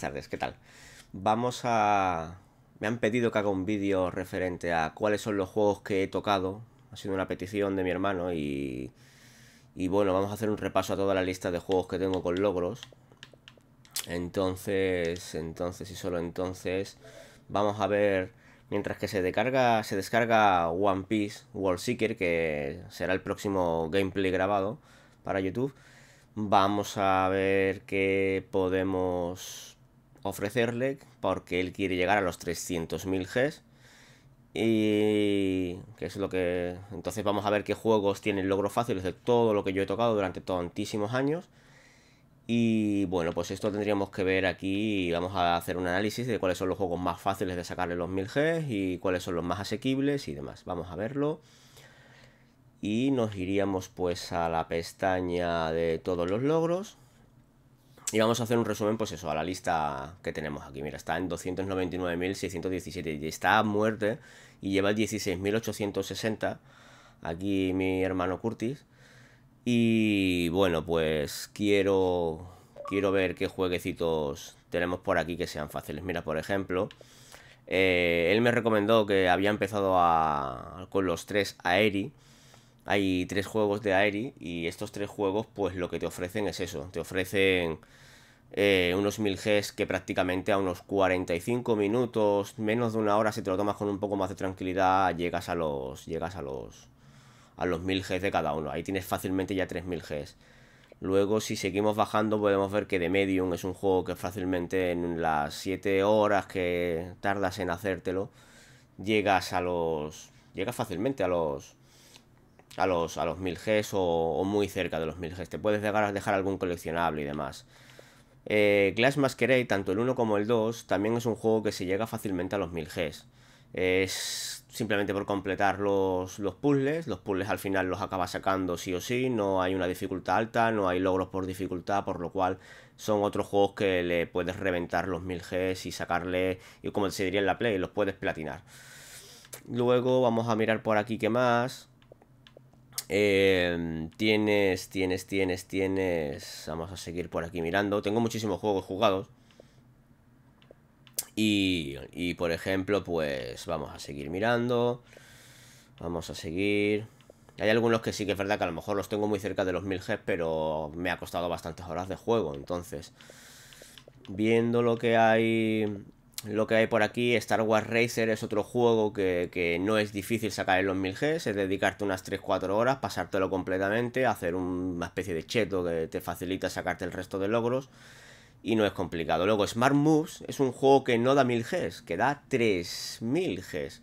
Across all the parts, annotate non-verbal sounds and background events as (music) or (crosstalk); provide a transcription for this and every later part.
tardes, ¿qué tal? Vamos a... Me han pedido que haga un vídeo referente a cuáles son los juegos que he tocado. Ha sido una petición de mi hermano y... Y bueno, vamos a hacer un repaso a toda la lista de juegos que tengo con logros. Entonces, entonces y solo entonces, vamos a ver... Mientras que se, descarga, se descarga One Piece World Seeker, que será el próximo gameplay grabado para YouTube. Vamos a ver qué podemos ofrecerle porque él quiere llegar a los 300.000 Gs. Y que es lo que... Entonces vamos a ver qué juegos tienen logros fáciles de todo lo que yo he tocado durante tantísimos años. Y bueno, pues esto tendríamos que ver aquí, vamos a hacer un análisis de cuáles son los juegos más fáciles de sacarle los 1000 Gs y cuáles son los más asequibles y demás. Vamos a verlo. Y nos iríamos pues a la pestaña de todos los logros. Y vamos a hacer un resumen, pues eso, a la lista que tenemos aquí. Mira, está en 299.617 y está a muerte y lleva 16.860. Aquí mi hermano Curtis. Y bueno, pues quiero, quiero ver qué jueguecitos tenemos por aquí que sean fáciles. Mira, por ejemplo, eh, él me recomendó que había empezado a, con los tres Eri hay tres juegos de Aeri y estos tres juegos pues lo que te ofrecen es eso, te ofrecen eh, unos 1000 Gs que prácticamente a unos 45 minutos, menos de una hora si te lo tomas con un poco más de tranquilidad llegas a los llegas a los a los 1000 Gs de cada uno, ahí tienes fácilmente ya 3000 Gs. Luego si seguimos bajando podemos ver que The Medium es un juego que fácilmente en las 7 horas que tardas en hacértelo llegas a los llegas fácilmente a los a los, a los 1000Gs o, muy cerca de los 1000Gs. Te puedes dejar, dejar algún coleccionable y demás. Eh, Glass Masquerade, tanto el 1 como el 2, también es un juego que se llega fácilmente a los 1000Gs. Es simplemente por completar los, puzzles. Los puzzles al final los acaba sacando sí o sí. No hay una dificultad alta, no hay logros por dificultad, por lo cual son otros juegos que le puedes reventar los 1000Gs y sacarle, y como se diría en la Play, los puedes platinar. Luego vamos a mirar por aquí qué más. Em, tienes, tienes, tienes, tienes. Vamos a seguir por aquí mirando. Tengo muchísimos juegos jugados. Y, y por ejemplo, pues vamos a seguir mirando. Vamos a seguir. Hay algunos que sí que es verdad que a lo mejor los tengo muy cerca de los 1000 Gs, pero me ha costado bastantes horas de juego. Entonces, viendo lo que hay lo que hay por aquí, Star Wars Racer es otro juego que, no es difícil sacar en los 1000G, es dedicarte unas 3-4 horas, pasártelo completamente, hacer una especie de cheto que te facilita sacarte el resto de logros y no es complicado. Luego Smart Moves es un juego que no da 1000Gs, que da 3000Gs.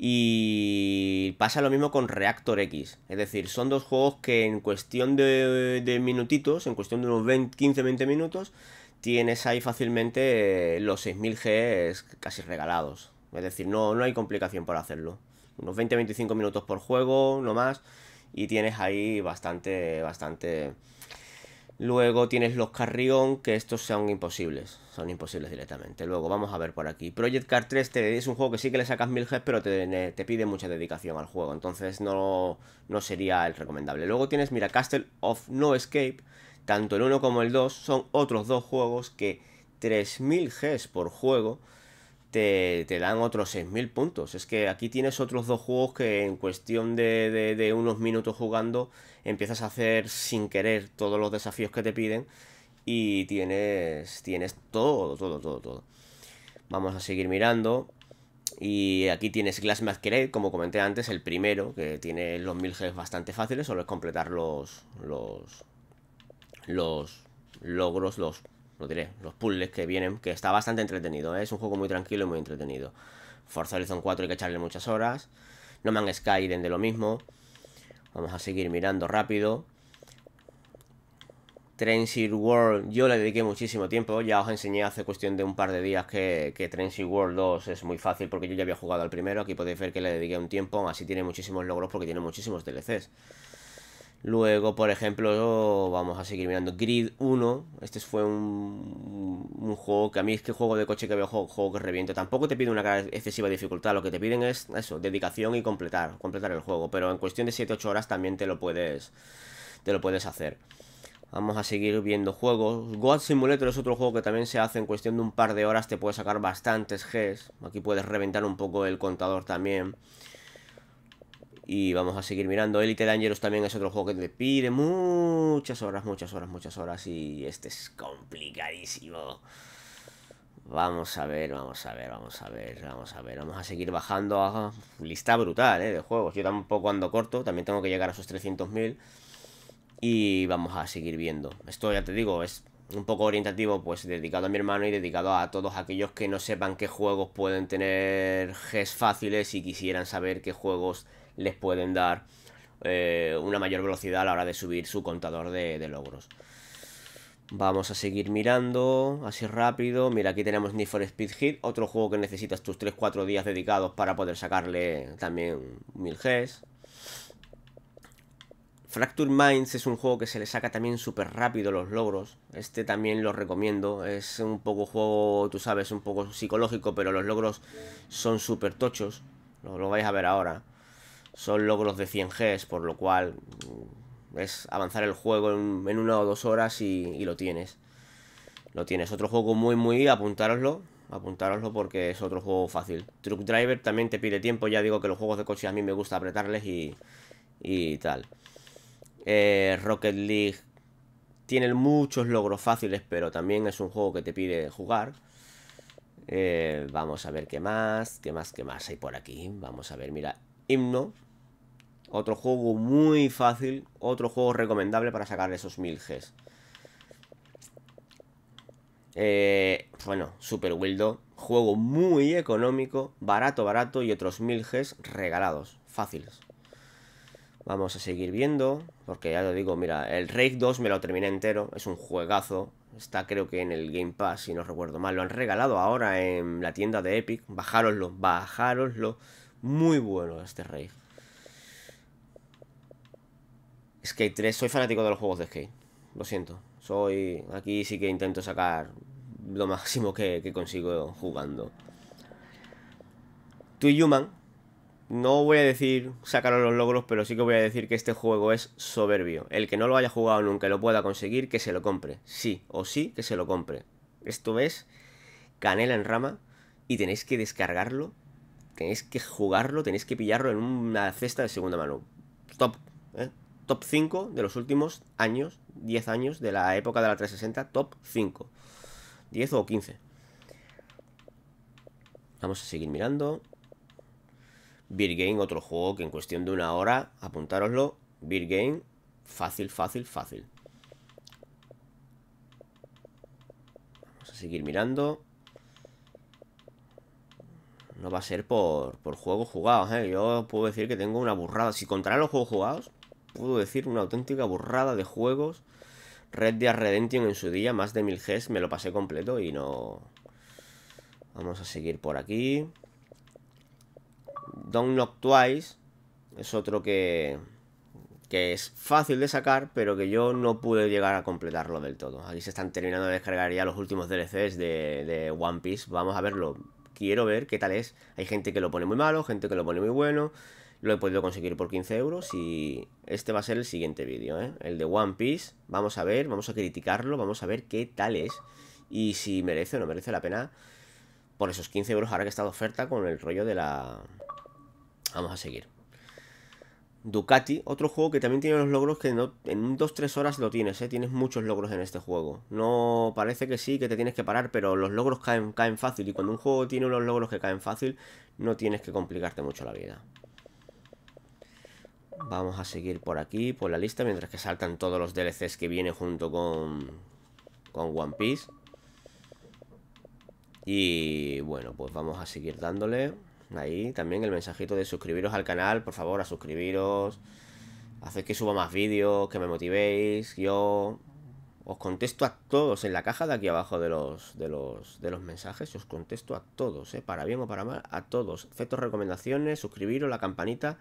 Y pasa lo mismo con Reactor X. Es decir, son dos juegos que en cuestión de, minutitos, en cuestión de unos 15-20 minutos, tienes ahí fácilmente eh, los 6000G casi regalados. Es decir, no, no hay complicación por hacerlo. Unos 20-25 minutos por juego, no más. Y tienes ahí bastante, bastante... Luego tienes los Carrion, que estos son imposibles. Son imposibles directamente. Luego vamos a ver por aquí. Project Car 3 es un juego que sí que le sacas 1000 Gs, pero te, te, pide mucha dedicación al juego. Entonces no, no sería el recomendable. Luego tienes, mira, Castle of No Escape, tanto el 1 como el 2 son otros dos juegos que 3.000 Gs por juego te, te dan otros 6.000 puntos. Es que aquí tienes otros dos juegos que en cuestión de, de, unos minutos jugando empiezas a hacer sin querer todos los desafíos que te piden y tienes, tienes todo, todo, todo, todo. Vamos a seguir mirando. Y aquí tienes Glass Masquerade, como comenté antes, el primero, que tiene los 1000 Gs bastante fáciles, solo es completar los, los, los logros, los, lo diré, los puzzles que vienen, que está bastante entretenido, ¿eh? es un juego muy tranquilo y muy entretenido. Forza Horizon 4 hay que echarle muchas horas, No Man's Sky de lo mismo. Vamos a seguir mirando rápido. Transit World, yo le dediqué muchísimo tiempo, ya os enseñé hace cuestión de un par de días que, que World 2 es muy fácil porque yo ya había jugado al primero, aquí podéis ver que le dediqué un tiempo, así tiene muchísimos logros porque tiene muchísimos DLCs. Luego, por ejemplo, vamos a seguir mirando Grid 1. Este fue un, juego que a mí es que juego de coche que veo, juego, que reviento. Tampoco te pide una excesiva dificultad, lo que te piden es eso, dedicación y completar, completar el juego. Pero en cuestión de 7-8 horas también te lo puedes, te lo puedes hacer. Vamos a seguir viendo juegos. God Simulator es otro juego que también se hace en cuestión de un par de horas. Te puedes sacar bastantes Gs. Aquí puedes reventar un poco el contador también. Y vamos a seguir mirando. Elite Dangerous también es otro juego que te pide muchas horas, muchas horas, muchas horas. Y este es complicadísimo. Vamos a ver, vamos a ver, vamos a ver, vamos a ver. Vamos a seguir bajando a lista brutal eh, de juegos. Yo tampoco ando corto, también tengo que llegar a esos 300.000. Y vamos a seguir viendo. Esto ya te digo, es un poco orientativo, pues dedicado a mi hermano y dedicado a todos aquellos que no sepan qué juegos pueden tener Gs fáciles y quisieran saber qué juegos les pueden dar eh, una mayor velocidad a la hora de subir su contador de, logros. Vamos a seguir mirando, así rápido. Mira, aquí tenemos Need for Speed Hit, otro juego que necesitas tus 3-4 días dedicados para poder sacarle también 1000 Gs. Fracture Minds es un juego que se le saca también súper rápido los logros. Este también lo recomiendo. Es un poco juego, tú sabes, un poco psicológico, pero los logros son súper tochos. lo vais a ver ahora son logros de 100Gs, por lo cual mm, es avanzar el juego en, una o dos horas y, lo tienes. Lo tienes. Otro juego muy, muy, apuntároslo. Apuntároslo porque es otro juego fácil. Truck Driver también te pide tiempo. Ya digo que los juegos de coche a mí me gusta apretarles y, tal. Eh, Rocket League tiene muchos logros fáciles, pero también es un juego que te pide jugar. Eh, vamos a ver qué más, qué más, qué más hay por aquí. Vamos a ver, mira, himno. Otro juego muy fácil, otro juego recomendable para sacar esos 1000 Gs. Eh, bueno, Super Wildo, juego muy económico, barato, barato y otros 1000 Gs regalados, fáciles. Vamos a seguir viendo, porque ya lo digo, mira, el raid 2 me lo terminé entero, es un juegazo, está creo que en el Game Pass, si no recuerdo mal, lo han regalado ahora en la tienda de Epic, bajároslo, bajároslo, muy bueno este raid Skate 3, soy fanático de los juegos de skate. Lo siento. Soy. Aquí sí que intento sacar lo máximo que, consigo jugando. To Human. No voy a decir sacaros los logros, pero sí que voy a decir que este juego es soberbio. El que no lo haya jugado nunca lo pueda conseguir, que se lo compre. Sí, o sí, que se lo compre. Esto es canela en rama y tenéis que descargarlo, tenéis que jugarlo, tenéis que pillarlo en una cesta de segunda mano. Stop. ¿eh? top 5 de los últimos años, 10 años de la época de la 360, top 5. 10 o 15. Vamos a seguir mirando. Beer Game, otro juego que en cuestión de una hora, apuntároslo. Beer Game, fácil, fácil, fácil. Vamos a seguir mirando. No va a ser por, por juegos jugados, ¿eh? Yo puedo decir que tengo una burrada. Si contra los juegos jugados, puedo decir una auténtica burrada de juegos. Red Dead Redemption en su día, más de 1000 Gs, me lo pasé completo y no... Vamos a seguir por aquí. Don't Knock Twice es otro que... Que es fácil de sacar, pero que yo no pude llegar a completarlo del todo. Aquí se están terminando de descargar ya los últimos DLCs de, de One Piece. Vamos a verlo. Quiero ver qué tal es. Hay gente que lo pone muy malo, gente que lo pone muy bueno. Lo he podido conseguir por 15 euros y este va a ser el siguiente vídeo, ¿eh? El de One Piece. Vamos a ver, vamos a criticarlo, vamos a ver qué tal es y si merece o no merece la pena por esos 15 euros ahora que está de oferta con el rollo de la... Vamos a seguir. Ducati, otro juego que también tiene los logros que en 2-3 horas lo tienes, ¿eh? tienes muchos logros en este juego. No parece que sí, que te tienes que parar, pero los logros caen, caen fácil y cuando un juego tiene unos logros que caen fácil, no tienes que complicarte mucho la vida. Vamos a seguir por aquí, por la lista, mientras que saltan todos los DLCs que viene junto con, One Piece. Y bueno, pues vamos a seguir dándole ahí también el mensajito de suscribiros al canal, por favor, a suscribiros, haced que suba más vídeos, que me motivéis, yo os contesto a todos en la caja de aquí abajo de los, de los, de los mensajes, os contesto a todos, eh, para bien o para mal, a todos, Efectos, recomendaciones, suscribiros, la campanita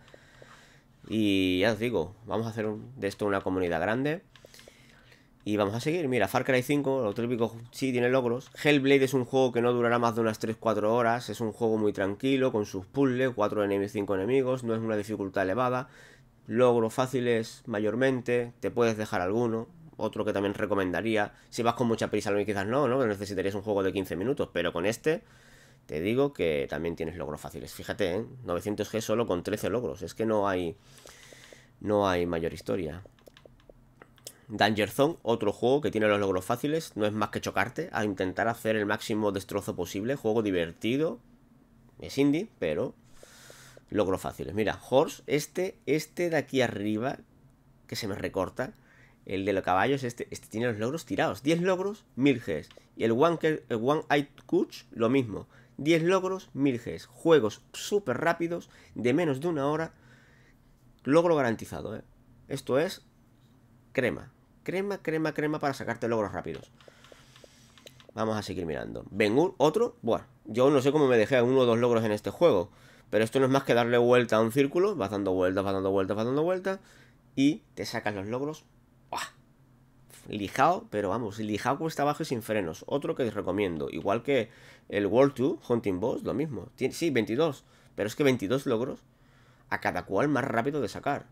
y ya os digo, vamos a hacer de esto una comunidad grande. Y vamos a seguir. Mira, Far Cry 5, lo típico, sí tiene logros. Hellblade es un juego que no durará más de unas 3-4 horas. Es un juego muy tranquilo, con sus puzzles, 4 enemigos, 5 enemigos. No es una dificultad elevada. Logros fáciles mayormente. Te puedes dejar alguno. Otro que también recomendaría. Si vas con mucha prisa, quizás no, ¿no? Necesitarías un juego de 15 minutos. Pero con este te digo que también tienes logros fáciles. Fíjate, ¿eh? 900G solo con 13 logros. Es que no hay... No hay mayor historia. Danger Zone, otro juego que tiene los logros fáciles. No es más que chocarte a intentar hacer el máximo destrozo posible. Juego divertido. Es indie, pero... Logros fáciles. Mira, Horse, este, este de aquí arriba, que se me recorta. El de los caballos, este, este tiene los logros tirados. 10 logros, 1000 Gs. Y el One, el one Eye Coach, lo mismo. 10 logros, 1000 Gs. Juegos súper rápidos, de menos de una hora. Logro garantizado, ¿eh? Esto es crema. Crema, crema, crema para sacarte logros rápidos. Vamos a seguir mirando. vengo otro. Bueno, yo no sé cómo me dejé uno o dos logros en este juego. Pero esto no es más que darle vuelta a un círculo. Vas dando vueltas, vas dando vueltas, vas dando vueltas. Y te sacas los logros lijado, pero vamos, lijado cuesta abajo y sin frenos. Otro que les recomiendo, igual que el World 2 Hunting Boss, lo mismo. sí, 22, pero es que 22 logros a cada cual más rápido de sacar.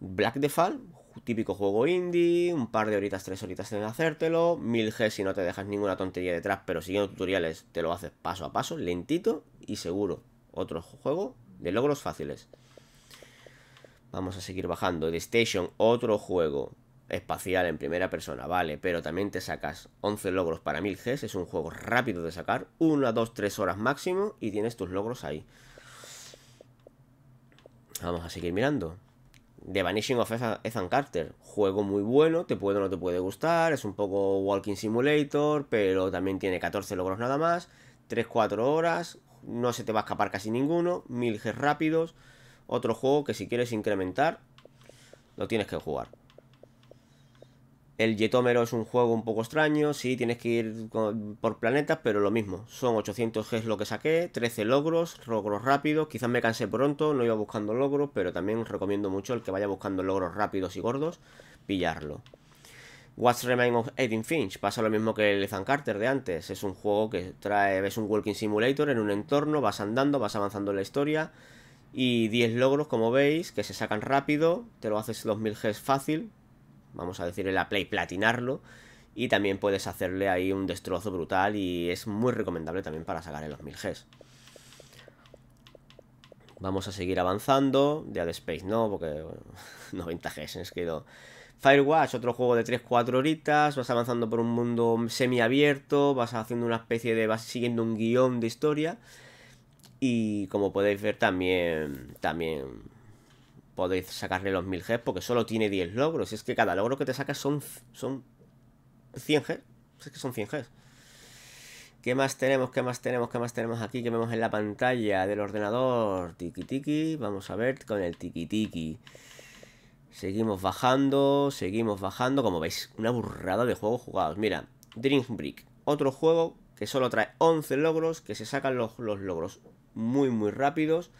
Black Default, típico juego indie, un par de horitas, tres horitas en hacértelo, 1000G si no te dejas ninguna tontería detrás, pero siguiendo tutoriales te lo haces paso a paso, lentito y seguro. Otro juego de logros fáciles. Vamos a seguir bajando. The Station, otro juego espacial en primera persona, vale, pero también te sacas 11 logros para 1000 Gs, es un juego rápido de sacar, 1, 2, 3 horas máximo y tienes tus logros ahí. Vamos a seguir mirando. The Vanishing of Ethan Carter, juego muy bueno, te puede o no te puede gustar, es un poco Walking Simulator, pero también tiene 14 logros nada más, 3-4 horas, no se te va a escapar casi ninguno, 1000 Gs rápidos, otro juego que si quieres incrementar, lo tienes que jugar. El Yetomero es un juego un poco extraño, sí, tienes que ir por planetas, pero lo mismo. Son 800 Gs lo que saqué, 13 logros, logros rápidos, quizás me cansé pronto, no iba buscando logros, pero también recomiendo mucho el que vaya buscando logros rápidos y gordos, pillarlo. What's Remain of Edith Finch pasa lo mismo que el Ethan Carter de antes. Es un juego que trae, ves un walking simulator en un entorno, vas andando, vas avanzando en la historia y 10 logros, como veis, que se sacan rápido, te lo haces 2000 Gs fácil, vamos a decir, a la Play, platinarlo. Y también puedes hacerle ahí un destrozo brutal y es muy recomendable también para sacar en los 1000Gs. Vamos a seguir avanzando. Dead Space no, porque 90 (laughs) Gs es que Firewatch, otro juego de 3-4 horitas. Vas avanzando por un mundo semiabierto. Vas haciendo una especie de. Vas siguiendo un guión de historia. Y como podéis ver, también. También podéis sacarle los 1000 g porque solo tiene 10 logros. Y Es que cada logro que te sacas son, son 100 g Es que son 100 g ¿Qué más tenemos? ¿Qué más tenemos? ¿Qué más tenemos aquí que vemos en la pantalla del ordenador? Tiki tiki. Vamos a ver con el tiki tiki. Seguimos bajando, seguimos bajando. Como veis, una burrada de juegos jugados. Mira, Dream Brick. Otro juego que solo trae 11 logros, que se sacan los logros muy, muy rápidos.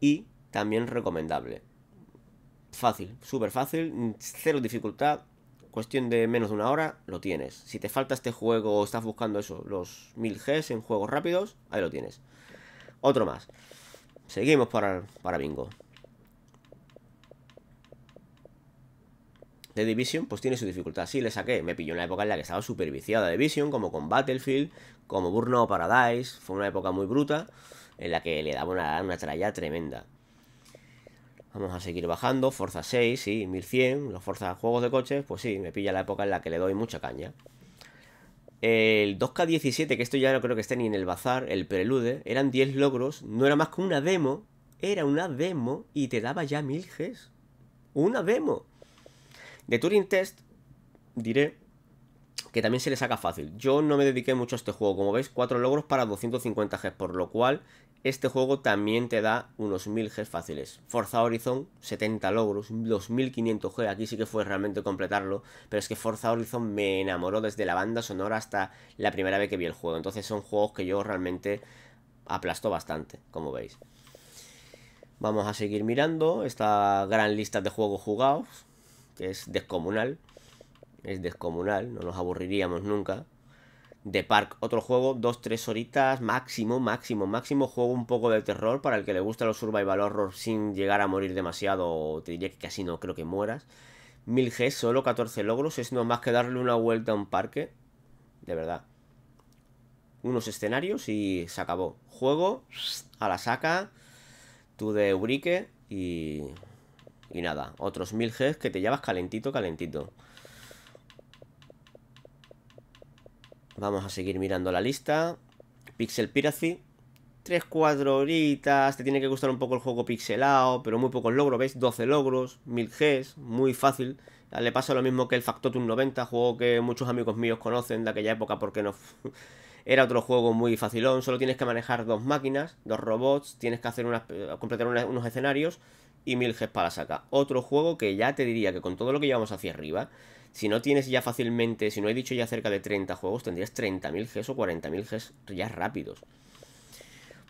Y también recomendable. Fácil, súper fácil, cero dificultad, cuestión de menos de una hora, lo tienes. Si te falta este juego o estás buscando eso, los 1000Gs en juegos rápidos, ahí lo tienes. Otro más. Seguimos para, para Bingo. The Division pues tiene su dificultad. Sí, le saqué. Me pilló una época en la que estaba super viciada de Division, como con Battlefield, como Burnout Paradise. Fue una época muy bruta en la que le daba una, una tralla tremenda. Vamos a seguir bajando, Forza 6, sí, 1100, los Forza juegos de coches, pues sí, me pilla la época en la que le doy mucha caña. El 2K17, que esto ya no creo que esté ni en el bazar, el prelude, eran 10 logros, no era más que una demo, era una demo y te daba ya 1000 Gs. Una demo. De Turing Test, diré que también se le saca fácil. Yo no me dediqué mucho a este juego, como veis, 4 logros para 250 Gs, por lo cual este juego también te da unos 1000 Gs fáciles. Forza Horizon, 70 logros, 2500 Gs, aquí sí que fue realmente completarlo, pero es que Forza Horizon me enamoró desde la banda sonora hasta la primera vez que vi el juego, entonces son juegos que yo realmente aplastó bastante, como veis. Vamos a seguir mirando esta gran lista de juegos jugados, que es descomunal es descomunal, no nos aburriríamos nunca. The Park, otro juego, dos, tres horitas, máximo, máximo, máximo. Juego un poco de terror para el que le gusta los survival horror sin llegar a morir demasiado, o te diría que casi no creo que mueras. 1000G, solo 14 logros, es más que darle una vuelta a un parque. De verdad. Unos escenarios y se acabó. Juego, a la saca, tú de Urique y. Y nada, otros 1000G que te llevas calentito, calentito. Vamos a seguir mirando la lista. Pixel Piracy. tres 4 horitas. Te tiene que gustar un poco el juego pixelado, pero muy pocos logros, ¿veis? 12 logros, 1000 Gs, muy fácil. Le pasa lo mismo que el Factotum 90, juego que muchos amigos míos conocen de aquella época porque no... (laughs) Era otro juego muy facilón, solo tienes que manejar dos máquinas, dos robots, tienes que hacer eh, completar unos escenarios y 1000 Gs para sacar Otro juego que ya te diría que con todo lo que llevamos hacia arriba, si no tienes ya fácilmente, si no he dicho ya cerca de 30 juegos, tendrías 30.000 Gs o 40.000 Gs ya rápidos.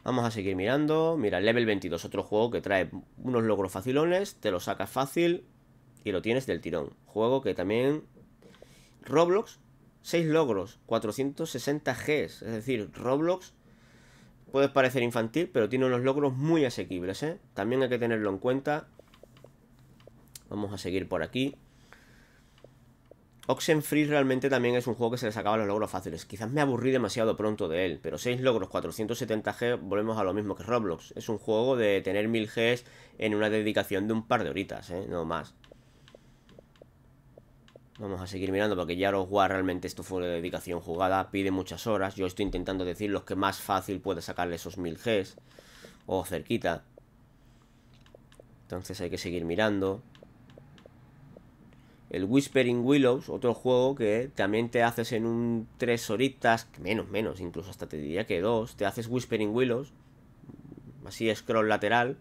Vamos a seguir mirando. Mira, Level 22, otro juego que trae unos logros facilones, te lo sacas fácil y lo tienes del tirón. Juego que también... Roblox, 6 logros, 460 Gs. Es decir, Roblox puede parecer infantil, pero tiene unos logros muy asequibles, ¿eh? También hay que tenerlo en cuenta. Vamos a seguir por aquí. Oxenfree realmente también es un juego que se le sacaba los logros fáciles. Quizás me aburrí demasiado pronto de él, pero 6 logros 470G volvemos a lo mismo que Roblox. Es un juego de tener 1000 Gs en una dedicación de un par de horitas, ¿eh? no más. Vamos a seguir mirando porque ya lo War realmente esto fue de dedicación jugada, pide muchas horas. Yo estoy intentando decir los que más fácil puede sacarle esos 1000 Gs o cerquita. Entonces hay que seguir mirando el Whispering Willows, otro juego que también te haces en un tres horitas, menos, menos, incluso hasta te diría que dos, te haces Whispering Willows, así scroll lateral,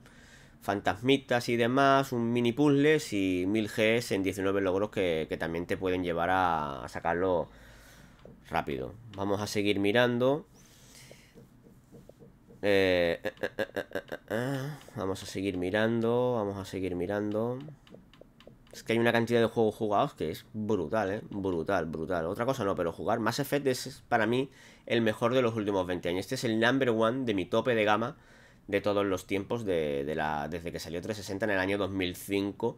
fantasmitas y demás, un mini puzzles y 1000 Gs en 19 logros que, que también te pueden llevar a, sacarlo rápido. Vamos a seguir mirando. vamos a seguir mirando, vamos a seguir mirando que hay una cantidad de juegos jugados que es brutal, ¿eh? Brutal, brutal. Otra cosa no, pero jugar Mass Effect es para mí el mejor de los últimos 20 años. Este es el number one de mi tope de gama de todos los tiempos desde que salió 360 en el año 2005.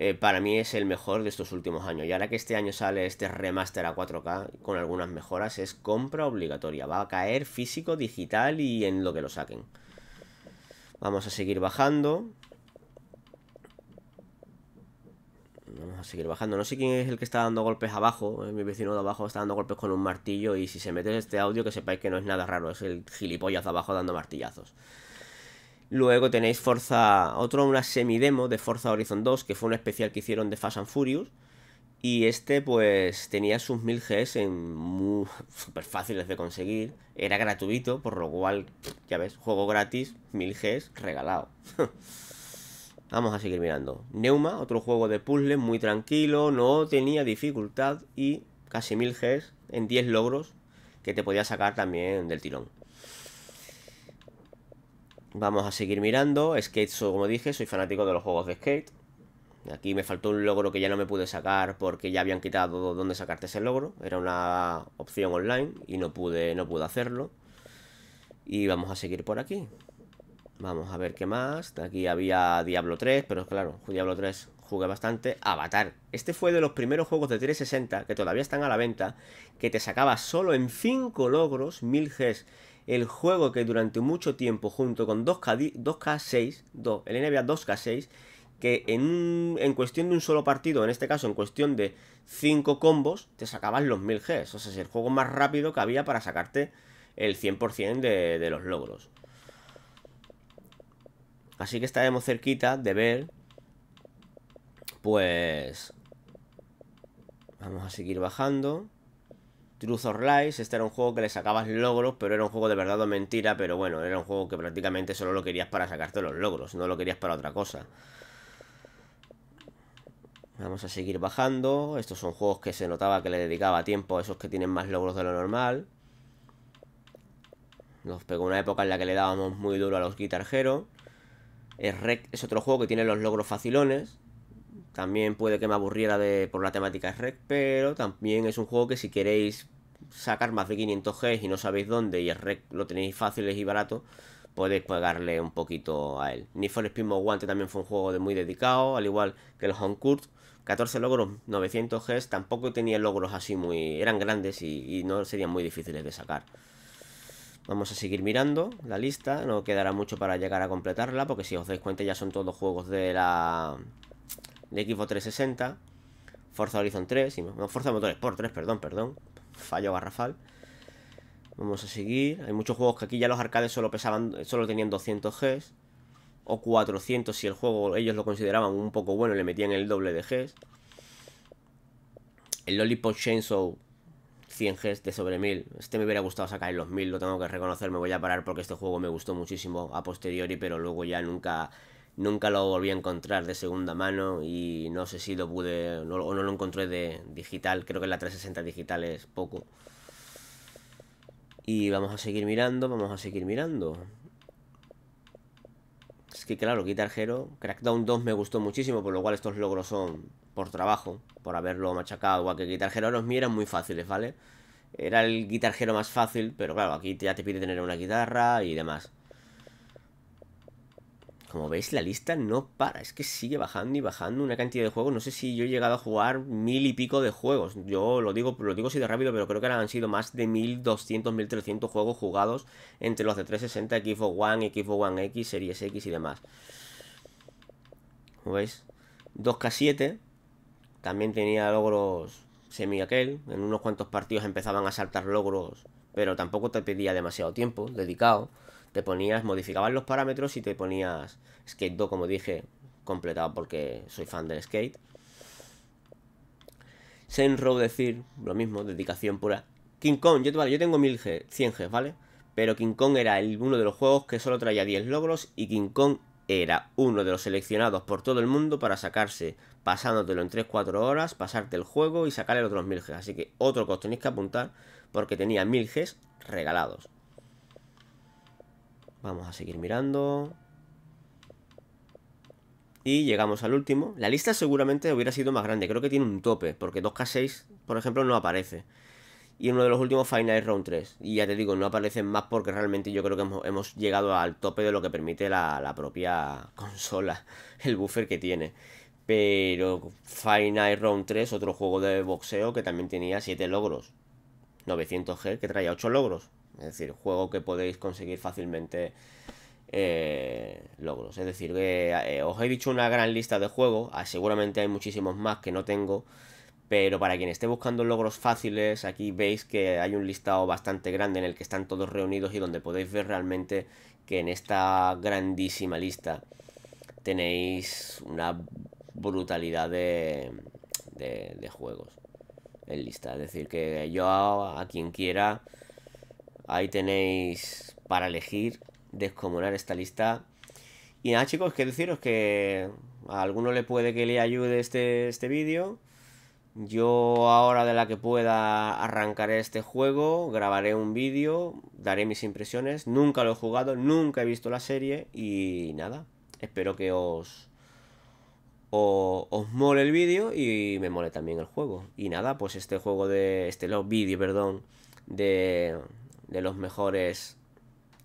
Eh, para mí es el mejor de estos últimos años. Y ahora que este año sale este remaster a 4K con algunas mejoras, es compra obligatoria. Va a caer físico, digital y en lo que lo saquen. Vamos a seguir bajando. Vamos a seguir bajando. No sé quién es el que está dando golpes abajo. Eh, mi vecino de abajo está dando golpes con un martillo. Y si se mete este audio, que sepáis que no es nada raro. Es el gilipollas de abajo dando martillazos. Luego tenéis Forza. Otro, una semi-demo de Forza Horizon 2, que fue un especial que hicieron de Fast and Furious. Y este, pues, tenía sus 1000 Gs en muy (laughs) super fáciles de conseguir. Era gratuito, por lo cual, ya ves, juego gratis, 1000 Gs regalado. (laughs) Vamos a seguir mirando. Neuma, otro juego de puzzle muy tranquilo, no tenía dificultad y casi 1000 Gs en 10 logros que te podía sacar también del tirón. Vamos a seguir mirando. Skate, como dije, soy fanático de los juegos de skate. Aquí me faltó un logro que ya no me pude sacar porque ya habían quitado dónde sacarte ese logro. Era una opción online y no pude, no pude hacerlo. Y vamos a seguir por aquí. Vamos a ver qué más. Aquí había Diablo 3, pero claro, Diablo 3 jugué bastante. Avatar. Este fue de los primeros juegos de 360 que todavía están a la venta, que te sacaba solo en 5 logros 1000 Gs. El juego que durante mucho tiempo, junto con 2K, 2K6, el NBA 2K6, que en, cuestión de un solo partido, en este caso en cuestión de 5 combos, te sacaban los 1000 Gs. O sea, es el juego más rápido que había para sacarte el 100% de, de los logros. Así que estaremos cerquita de ver... Pues... Vamos a seguir bajando. Truth or Lies, este era un juego que le sacabas logros, pero era un juego de verdad o mentira, pero bueno, era un juego que prácticamente solo lo querías para sacarte los logros, no lo querías para otra cosa. Vamos a seguir bajando, estos son juegos que se notaba que le dedicaba tiempo a esos que tienen más logros de lo normal. Nos pegó una época en la que le dábamos muy duro a los guitarjeros. Rec es otro juego que tiene los logros facilones. También puede que me aburriera de, por la temática Rec, pero también es un juego que si queréis sacar más de 500 G y no sabéis dónde y el Rec lo tenéis fácil y barato, podéis pegarle un poquito a él. Need for Speed Guante también fue un juego de muy dedicado, al igual que el Honkurt, 14 logros, 900 Gs, tampoco tenía logros así muy... eran grandes y no serían muy difíciles de sacar. Vamos a seguir mirando la lista, no quedará mucho para llegar a completarla, porque si os dais cuenta ya son todos juegos de la... de Xbox 360, Forza Horizon 3, y... no, Forza Motorsport 3, perdón, perdón, fallo garrafal. Vamos a seguir, hay muchos juegos que aquí ya los arcades solo pesaban, solo tenían 200 Gs, o 400 si el juego ellos lo consideraban un poco bueno y le metían el doble de Gs. El Lollipop Chainsaw 100 Gs de sobre 1000. Este me hubiera gustado sacar los 1000, lo tengo que reconocer, me voy a parar porque este juego me gustó muchísimo a posteriori, pero luego ya nunca, nunca lo volví a encontrar de segunda mano y no sé si lo pude o no lo encontré de digital, creo que la 360 digital es poco. Y vamos a seguir mirando, vamos a seguir mirando. Es que claro, Guitar Hero, Crackdown 2 me gustó muchísimo, por lo cual estos logros son por trabajo, por haberlo machacado, igual que Guitar Hero los eran muy fáciles, ¿vale? Era el guitarjero más fácil, pero claro, aquí ya te pide tener una guitarra y demás. Como veis, la lista no para, es que sigue bajando y bajando una cantidad de juegos. No sé si yo he llegado a jugar mil y pico de juegos. Yo lo digo, lo digo así de rápido, pero creo que han sido más de 1200, 1300 juegos jugados entre los de 360, Xbox One, Xbox One X, Series X y demás. Como veis, 2K7 también tenía logros semi aquel. En unos cuantos partidos empezaban a saltar logros, pero tampoco te pedía demasiado tiempo dedicado te ponías, modificabas los parámetros y te ponías Skate 2, como dije, completado porque soy fan del skate. Row decir, lo mismo, dedicación pura. King Kong, yo, tengo 1000 G, 100 Gs, ¿vale? Pero King Kong era uno de los juegos que solo traía 10 logros y King Kong era uno de los seleccionados por todo el mundo para sacarse, pasándotelo en 3-4 horas, pasarte el juego y sacarle otros 1000 Gs. Así que otro que os tenéis que apuntar porque tenía 1000 Gs regalados. Vamos a seguir mirando. Y llegamos al último. La lista seguramente hubiera sido más grande. Creo que tiene un tope, porque 2K6, por ejemplo, no aparece. Y uno de los últimos Final Round 3. Y ya te digo, no aparecen más porque realmente yo creo que hemos, llegado al tope de lo que permite la, la propia consola, (laughs) el buffer que tiene. Pero Final Round 3, otro juego de boxeo que también tenía 7 logros. 900G que traía 8 logros. Es decir, juego que podéis conseguir fácilmente eh, logros. Es decir, que eh, os he dicho una gran lista de juegos, ah, seguramente hay muchísimos más que no tengo, pero para quien esté buscando logros fáciles, aquí veis que hay un listado bastante grande en el que están todos reunidos y donde podéis ver realmente que en esta grandísima lista tenéis una brutalidad de, juegos en lista. Es decir, que yo a quien quiera Ahí tenéis para elegir, descomunar esta lista. Y nada chicos, que deciros que a alguno le puede que le ayude este, este vídeo. Yo ahora de la que pueda arrancaré este juego, grabaré un vídeo, daré mis impresiones. Nunca lo he jugado, nunca he visto la serie y nada. Espero que os, os mole el vídeo y me mole también el juego. Y nada, pues este juego de... este vídeo, perdón, de, de los mejores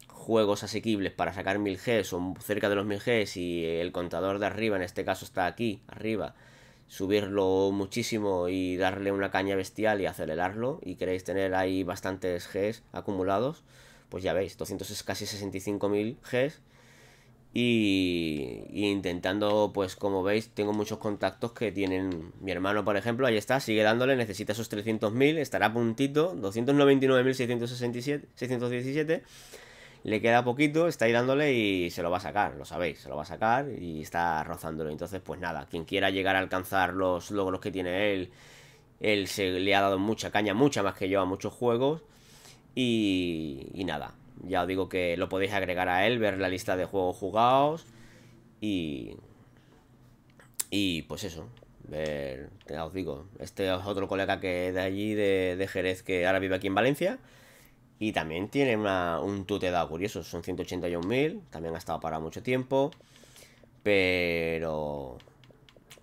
juegos asequibles para sacar 1000G son cerca de los 1000 Gs, y el contador de arriba, en este caso está aquí, arriba, subirlo muchísimo y darle una caña bestial y acelerarlo y queréis tener ahí bastantes Gs acumulados, pues ya veis, 200 es casi 65.000 Gs y, intentando, pues como veis, tengo muchos contactos que tienen mi hermano, por ejemplo, ahí está, sigue dándole, necesita esos 300.000, estará a puntito, 299.617, le queda poquito, está ahí dándole y se lo va a sacar, lo sabéis, se lo va a sacar y está rozándolo. Entonces, pues nada, quien quiera llegar a alcanzar los logros que tiene él, él se le ha dado mucha caña, mucha más que yo a muchos juegos y nada, ya os digo que lo podéis agregar a él, ver la lista de juegos jugados y... Y pues eso, ver, ya os digo, este es otro colega que es de allí, de, Jerez, que ahora vive aquí en Valencia. Y también tiene un tute curioso, son 181.000, también ha estado para mucho tiempo. Pero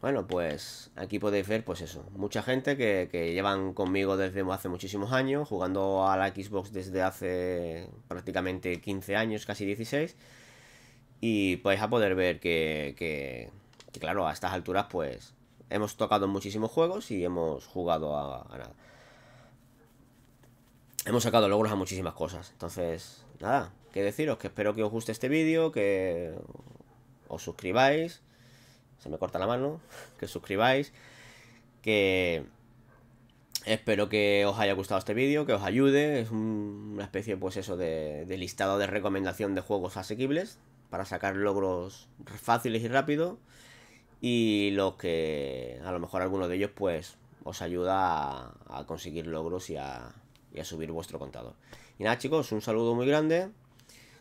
bueno, pues aquí podéis ver, pues eso, mucha gente que, llevan conmigo desde hace muchísimos años, jugando a la Xbox desde hace prácticamente 15 años, casi 16, y vais a poder ver que, claro, a estas alturas, pues hemos tocado muchísimos juegos y hemos jugado a, a nada. Hemos sacado logros a muchísimas cosas, entonces, nada, que deciros que espero que os guste este vídeo, que os suscribáis se me corta la mano, (laughs) que suscribáis, que espero que os haya gustado este vídeo, que os ayude, es una especie pues eso de, listado de recomendación de juegos asequibles para sacar logros fáciles y rápidos y lo que a lo mejor alguno de ellos pues os ayuda a, conseguir logros y a, y a subir vuestro contador. Y nada chicos, un saludo muy grande.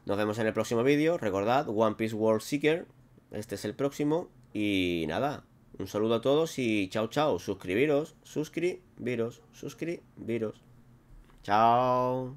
Nos vemos en el próximo vídeo. Recordad, One Piece World Seeker. Este es el próximo. Y nada, un saludo a todos y chao, chao. Suscribiros, suscribiros, suscribiros. Chao.